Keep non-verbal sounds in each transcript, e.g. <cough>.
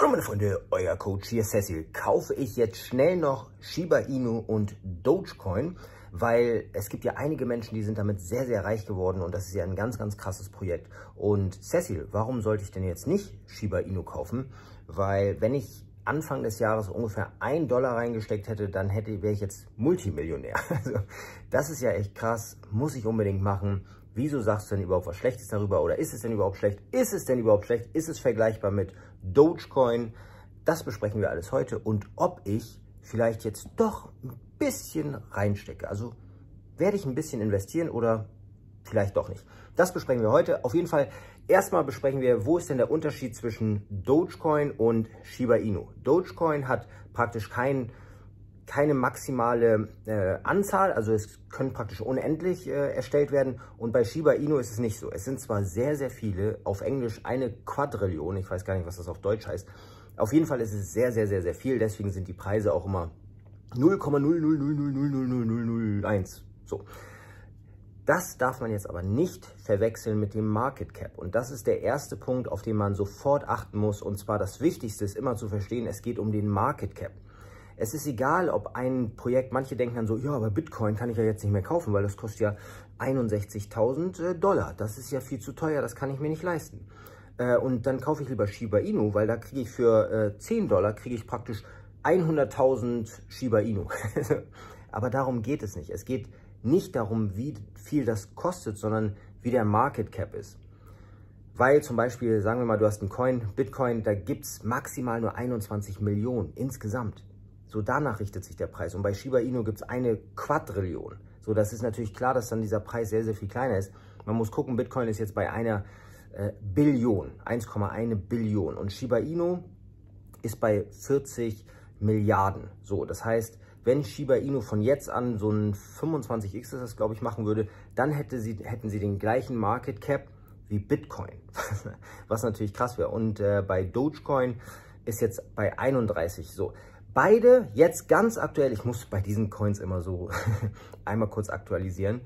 Hallo meine Freunde, euer Coach hier Cecil. Kaufe ich jetzt schnell noch Shiba Inu und Dogecoin, weil es gibt ja einige Menschen, die sind damit sehr, sehr reich geworden und das ist ja ein ganz, ganz krasses Projekt. Und Cecil, warum sollte ich denn jetzt nicht Shiba Inu kaufen? Weil wenn ich Anfang des Jahres ungefähr ein Dollar reingesteckt hätte, dann hätte, wäre ich jetzt Multimillionär. <laughs> Also das ist ja echt krass, muss ich unbedingt machen. Wieso sagst du denn überhaupt was Schlechtes darüber? Oder ist es denn überhaupt schlecht? Ist es denn überhaupt schlecht? Ist es vergleichbar mit Dogecoin? Das besprechen wir alles heute und ob ich vielleicht jetzt doch ein bisschen reinstecke. Also werde ich ein bisschen investieren oder vielleicht doch nicht. Das besprechen wir heute. Auf jeden Fall Erstmal besprechen wir, wo ist denn der Unterschied zwischen Dogecoin und Shiba Inu. Dogecoin hat praktisch kein, keine maximale äh, Anzahl, also es können praktisch unendlich äh, erstellt werden und bei Shiba Inu ist es nicht so. Es sind zwar sehr, sehr viele, auf Englisch eine Quadrillion, ich weiß gar nicht, was das auf Deutsch heißt. Auf jeden Fall ist es sehr, sehr, sehr, sehr viel, deswegen sind die Preise auch immer 0,000000001. So. Das darf man jetzt aber nicht verwechseln mit dem Market Cap. Und das ist der erste Punkt, auf den man sofort achten muss. Und zwar das Wichtigste ist immer zu verstehen, es geht um den Market Cap. Es ist egal, ob ein Projekt, manche denken dann so, ja, aber Bitcoin kann ich ja jetzt nicht mehr kaufen, weil das kostet ja 61.000 äh, Dollar. Das ist ja viel zu teuer, das kann ich mir nicht leisten. Äh, und dann kaufe ich lieber Shiba Inu, weil da kriege ich für 10 äh, Dollar, kriege ich praktisch 100.000 Shiba Inu. <laughs> aber darum geht es nicht. Es geht nicht darum, wie viel das kostet, sondern wie der Market Cap ist. Weil zum Beispiel, sagen wir mal, du hast einen Coin, Bitcoin, da gibt es maximal nur 21 Millionen insgesamt. So danach richtet sich der Preis. Und bei Shiba Inu gibt es eine Quadrillion. So, das ist natürlich klar, dass dann dieser Preis sehr, sehr viel kleiner ist. Man muss gucken, Bitcoin ist jetzt bei einer äh, Billion, 1,1 Billion. Und Shiba Inu ist bei 40 Milliarden. So, das heißt, wenn Shiba Inu von jetzt an so ein 25x ist das, glaube ich, machen würde, dann hätte sie, hätten sie den gleichen Market Cap wie Bitcoin, <laughs> was natürlich krass wäre. Und äh, bei Dogecoin ist jetzt bei 31 so. Beide jetzt ganz aktuell, ich muss bei diesen Coins immer so <laughs> einmal kurz aktualisieren.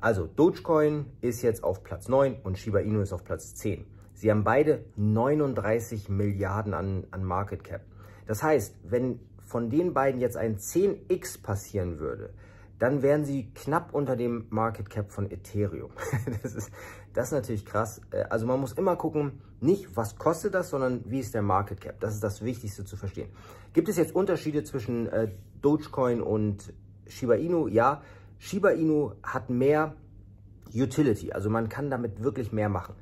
Also Dogecoin ist jetzt auf Platz 9 und Shiba Inu ist auf Platz 10. Sie haben beide 39 Milliarden an, an Market Cap. Das heißt, wenn von den beiden jetzt ein 10x passieren würde, dann wären sie knapp unter dem Market Cap von Ethereum. <laughs> das, ist, das ist natürlich krass. Äh, also man muss immer gucken, nicht was kostet das, sondern wie ist der Market Cap. Das ist das Wichtigste zu verstehen. Gibt es jetzt Unterschiede zwischen äh, Dogecoin und Shiba Inu? Ja, Shiba Inu hat mehr Utility, also man kann damit wirklich mehr machen.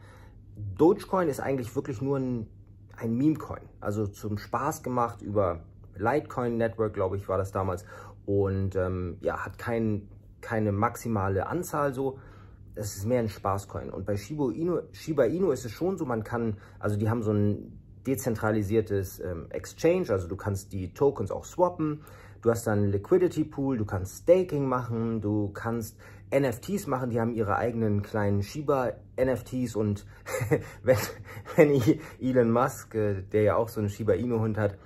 Dogecoin ist eigentlich wirklich nur ein, ein Meme-Coin, also zum Spaß gemacht über Litecoin Network, glaube ich, war das damals. Und ähm, ja, hat kein, keine maximale Anzahl so. Es ist mehr ein Spaßcoin. Und bei Shiba Inu, Shiba Inu ist es schon so, man kann, also die haben so ein dezentralisiertes ähm, Exchange, also du kannst die Tokens auch swappen. Du hast dann Liquidity Pool, du kannst Staking machen, du kannst NFTs machen, die haben ihre eigenen kleinen Shiba-NFTs und <laughs> wenn, wenn Elon Musk, äh, der ja auch so einen Shiba Inu-Hund hat,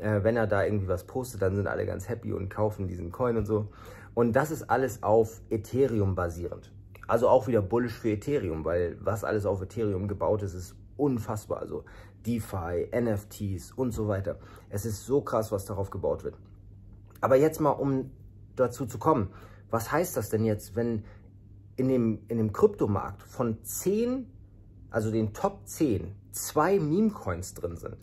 äh, wenn er da irgendwie was postet, dann sind alle ganz happy und kaufen diesen Coin und so. Und das ist alles auf Ethereum basierend. Also auch wieder bullish für Ethereum, weil was alles auf Ethereum gebaut ist, ist unfassbar. Also DeFi, NFTs und so weiter. Es ist so krass, was darauf gebaut wird. Aber jetzt mal, um dazu zu kommen, was heißt das denn jetzt, wenn in dem, in dem Kryptomarkt von 10, also den Top 10, zwei Meme-Coins drin sind?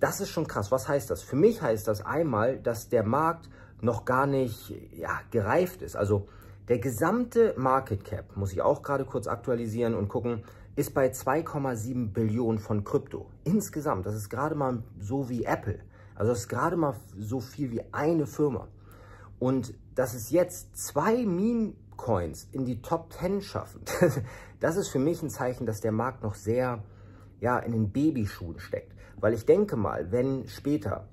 das ist schon krass. Was heißt das? Für mich heißt das einmal, dass der Markt noch gar nicht ja, gereift ist. Also der gesamte Market Cap, muss ich auch gerade kurz aktualisieren und gucken, ist bei 2,7 Billionen von Krypto. Insgesamt, das ist gerade mal so wie Apple. Also das ist gerade mal so viel wie eine Firma. Und dass es jetzt zwei Meme-Coins in die Top 10 schaffen, <laughs> das ist für mich ein Zeichen, dass der Markt noch sehr ja, in den Babyschuhen steckt. Weil ich denke mal, wenn später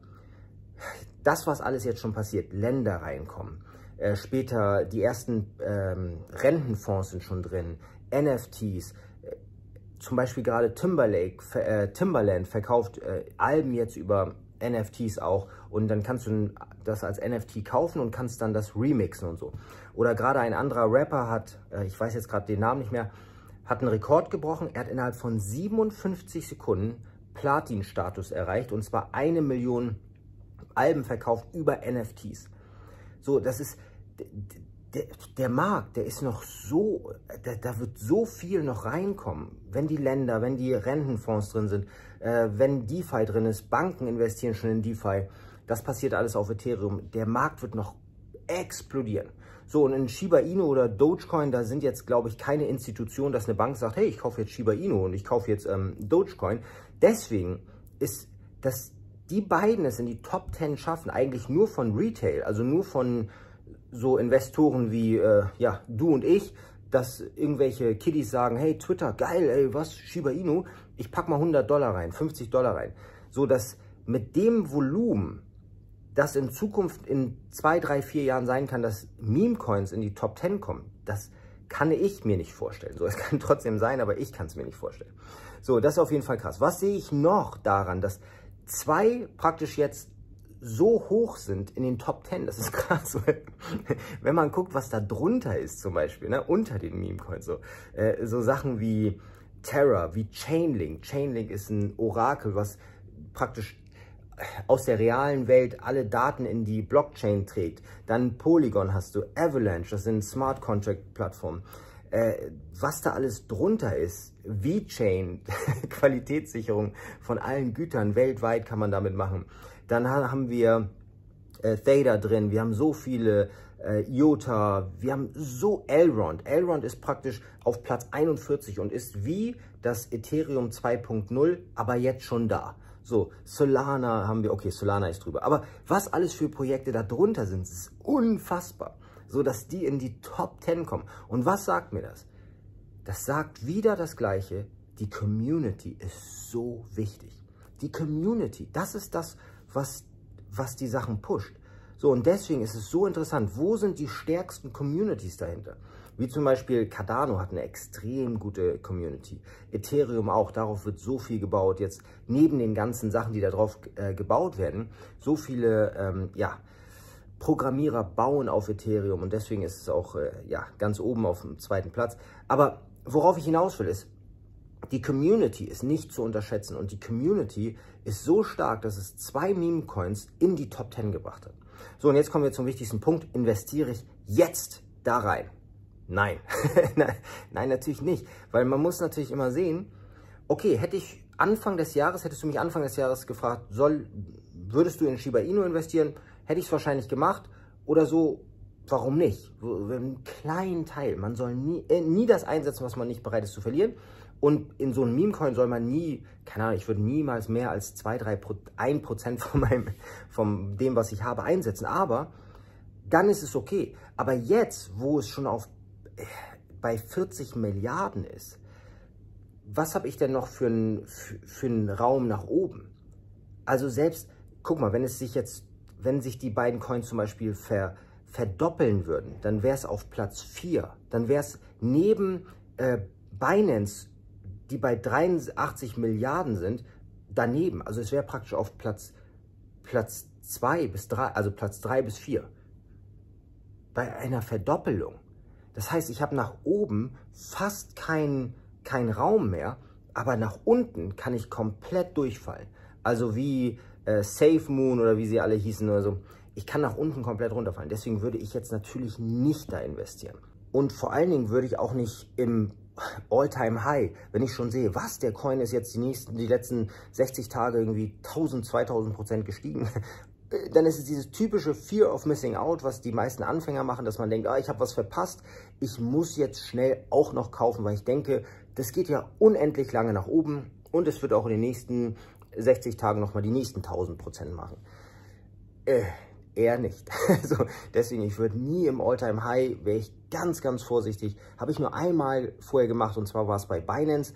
das, was alles jetzt schon passiert, Länder reinkommen, äh, später die ersten ähm, Rentenfonds sind schon drin, NFTs, äh, zum Beispiel gerade Timberlake, äh, Timberland verkauft äh, Alben jetzt über NFTs auch und dann kannst du das als NFT kaufen und kannst dann das remixen und so. Oder gerade ein anderer Rapper hat, äh, ich weiß jetzt gerade den Namen nicht mehr, hat einen Rekord gebrochen. Er hat innerhalb von 57 Sekunden Platin-Status erreicht und zwar eine Million Alben verkauft über NFTs. So, das ist der, der Markt, der ist noch so, da, da, wird so viel noch reinkommen. Wenn die Länder, wenn die Rentenfonds drin sind, äh, wenn DeFi drin ist, Banken investieren schon in DeFi, das passiert alles auf Ethereum. Der Markt wird noch explodieren. So, und in Shiba Inu oder Dogecoin, da sind jetzt, glaube ich, keine Institutionen, dass eine Bank sagt, hey, ich kaufe jetzt Shiba Inu und ich kaufe jetzt ähm, Dogecoin. Deswegen ist dass die beiden es in die Top 10 schaffen, eigentlich nur von Retail, also nur von so Investoren wie äh, ja, du und ich, dass irgendwelche Kiddies sagen, hey, Twitter, geil, ey, was, Shiba Inu, ich packe mal 100 Dollar rein, 50 Dollar rein. So, dass mit dem Volumen dass in Zukunft in zwei, drei, vier Jahren sein kann, dass Meme-Coins in die Top 10 kommen, das kann ich mir nicht vorstellen. So, es <laughs> kann trotzdem sein, aber ich kann es mir nicht vorstellen. So, das ist auf jeden Fall krass. Was sehe ich noch daran, dass zwei praktisch jetzt so hoch sind in den Top 10, das ist <laughs> krass. Wenn man guckt, was da drunter ist zum Beispiel, ne, unter den Meme-Coins, so, äh, so Sachen wie Terra, wie Chainlink. Chainlink ist ein Orakel, was praktisch aus der realen Welt alle Daten in die Blockchain trägt. Dann Polygon hast du, Avalanche, das sind Smart Contract Plattformen. Äh, was da alles drunter ist, V-Chain, <laughs> Qualitätssicherung von allen Gütern weltweit kann man damit machen. Dann haben wir äh, Theta drin, wir haben so viele äh, IOTA, wir haben so Elrond. Elrond ist praktisch auf Platz 41 und ist wie das Ethereum 2.0, aber jetzt schon da. So, Solana haben wir, okay, Solana ist drüber. Aber was alles für Projekte da drunter sind, ist unfassbar. So, dass die in die Top 10 kommen. Und was sagt mir das? Das sagt wieder das Gleiche. Die Community ist so wichtig. Die Community, das ist das, was, was die Sachen pusht. So, und deswegen ist es so interessant, wo sind die stärksten Communities dahinter? Wie zum Beispiel Cardano hat eine extrem gute Community. Ethereum auch, darauf wird so viel gebaut. Jetzt neben den ganzen Sachen, die da drauf äh, gebaut werden, so viele, ähm, ja, Programmierer bauen auf Ethereum und deswegen ist es auch äh, ja, ganz oben auf dem zweiten Platz. Aber worauf ich hinaus will, ist, die Community ist nicht zu unterschätzen und die Community ist so stark, dass es zwei Meme-Coins in die Top 10 gebracht hat. So, und jetzt kommen wir zum wichtigsten Punkt. Investiere ich jetzt da rein? <laughs> Nein. Nein, natürlich nicht. Weil man muss natürlich immer sehen, okay, hätte ich Anfang des Jahres, hättest du mich Anfang des Jahres gefragt, soll, würdest du in Shiba Inu investieren? Hätte ich es wahrscheinlich gemacht oder so. Warum nicht? Ein kleinen Teil. Man soll nie, äh, nie das einsetzen, was man nicht bereit ist zu verlieren. Und in so einem Meme-Coin soll man nie, keine Ahnung, ich würde niemals mehr als 2, 3, 1 Prozent von, meinem, von dem, was ich habe, einsetzen. Aber dann ist es okay. Aber jetzt, wo es schon auf bei 40 Milliarden ist, was habe ich denn noch für einen für einen Raum nach oben? Also selbst, guck mal, wenn es sich jetzt, wenn sich die beiden Coins zum Beispiel ver, verdoppeln würden, dann wäre es auf Platz 4. Dann wäre es neben äh, Binance, die bei 83 Milliarden sind, daneben. Also es wäre praktisch auf Platz, Platz 2 bis 3, also Platz 3 bis 4. Bei einer Verdoppelung. Das heißt, ich habe nach oben fast keinen kein Raum mehr, aber nach unten kann ich komplett durchfallen. Also wie äh, Safe Moon oder wie sie alle hießen oder so. Ich kann nach unten komplett runterfallen. Deswegen würde ich jetzt natürlich nicht da investieren. Und vor allen Dingen würde ich auch nicht im All-Time-High, wenn ich schon sehe, was, der Coin ist jetzt die, nächsten, die letzten 60 Tage irgendwie 1000, 2000 Prozent gestiegen dann ist es dieses typische Fear of Missing Out, was die meisten Anfänger machen, dass man denkt, ah, ich habe was verpasst, ich muss jetzt schnell auch noch kaufen, weil ich denke, das geht ja unendlich lange nach oben und es wird auch in den nächsten 60 Tagen nochmal die nächsten 1000 Prozent machen. Äh, eher nicht. <laughs> Also deswegen, ich würde nie im Alltime high wäre ich ganz, ganz vorsichtig. Habe ich nur einmal vorher gemacht und zwar war es bei Binance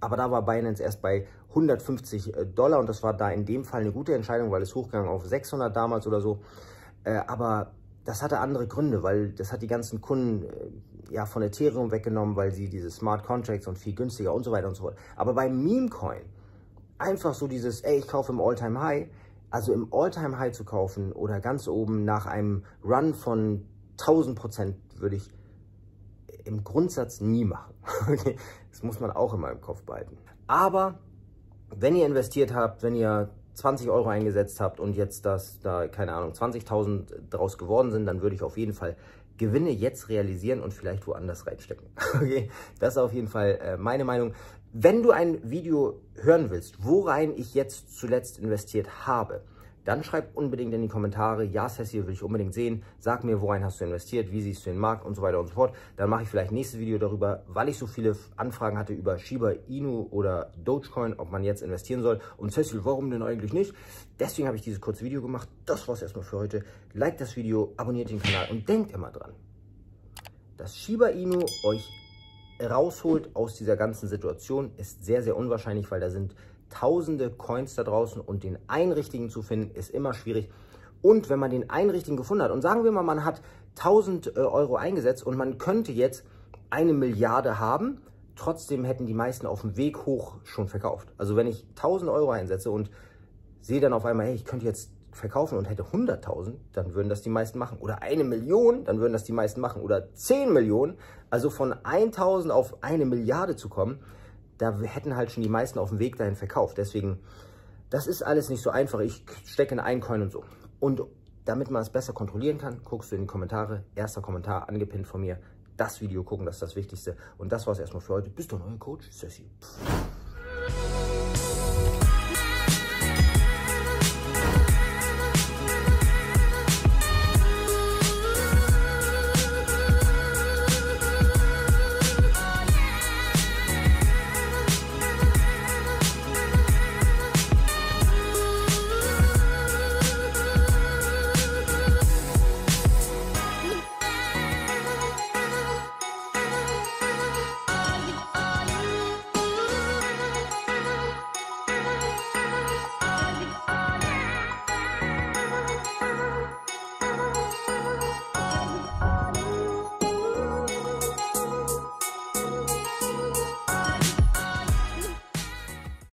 aber da war Binance erst bei 150 äh, Dollar und das war da in dem Fall eine gute Entscheidung, weil es hochgegangen auf 600 damals oder so. Äh, aber das hatte andere Gründe, weil das hat die ganzen Kunden äh, ja von Ethereum weggenommen, weil sie diese Smart Contracts und viel günstiger und so weiter und so fort. Aber bei Memecoin einfach so dieses, ey, ich kaufe im Alltime High, also im Alltime High zu kaufen oder ganz oben nach einem Run von 1000 Prozent würde ich im Grundsatz nie machen. <laughs> Okay. Das muss man auch in meinem Kopf behalten. Aber wenn ihr investiert habt, wenn ihr 20 Euro eingesetzt habt und jetzt das, da keine Ahnung, 20.000 draus geworden sind, dann würde ich auf jeden Fall Gewinne jetzt realisieren und vielleicht woanders reinstecken. <laughs> Okay, das ist auf jeden Fall äh, meine Meinung. Wenn du ein Video hören willst, worein ich jetzt zuletzt investiert habe, dann schreib unbedingt in die Kommentare, ja Cecil will ich unbedingt sehen, sag mir, worin hast du investiert, wie siehst du den Markt und so weiter und so fort. Dann mache ich vielleicht nächstes Video darüber, weil ich so viele Anfragen hatte über Shiba Inu oder Dogecoin, ob man jetzt investieren soll. Und Cecil, warum denn eigentlich nicht? Deswegen habe ich dieses kurze Video gemacht. Das war es erstmal für heute. Like das Video, abonniert den Kanal und denkt immer dran, dass Shiba Inu euch rausholt aus dieser ganzen Situation, ist sehr, sehr unwahrscheinlich, weil da sind tausende Coins da draußen und den einrichtigen zu finden, ist immer schwierig. Und wenn man den einrichtigen gefunden hat und sagen wir mal, man hat 1000 äh, Euro eingesetzt und man könnte jetzt eine Milliarde haben, trotzdem hätten die meisten auf dem Weg hoch schon verkauft. Also wenn ich 1000 Euro einsetze und sehe dann auf einmal, hey, ich könnte jetzt verkaufen und hätte 100.000, dann würden das die meisten machen. Oder eine Million, dann würden das die meisten machen. Oder 10 Millionen. Also von 1.000 auf eine Milliarde zu kommen, da hätten halt schon die meisten auf dem Weg dahin verkauft. Deswegen, das ist alles nicht so einfach. Ich stecke in einen Coin und so. Und damit man es besser kontrollieren kann, guckst du in die Kommentare. Erster Kommentar angepinnt von mir. Das Video gucken, das ist das Wichtigste. Und das war es erstmal für heute. Bis dann, euer Coach Sessi.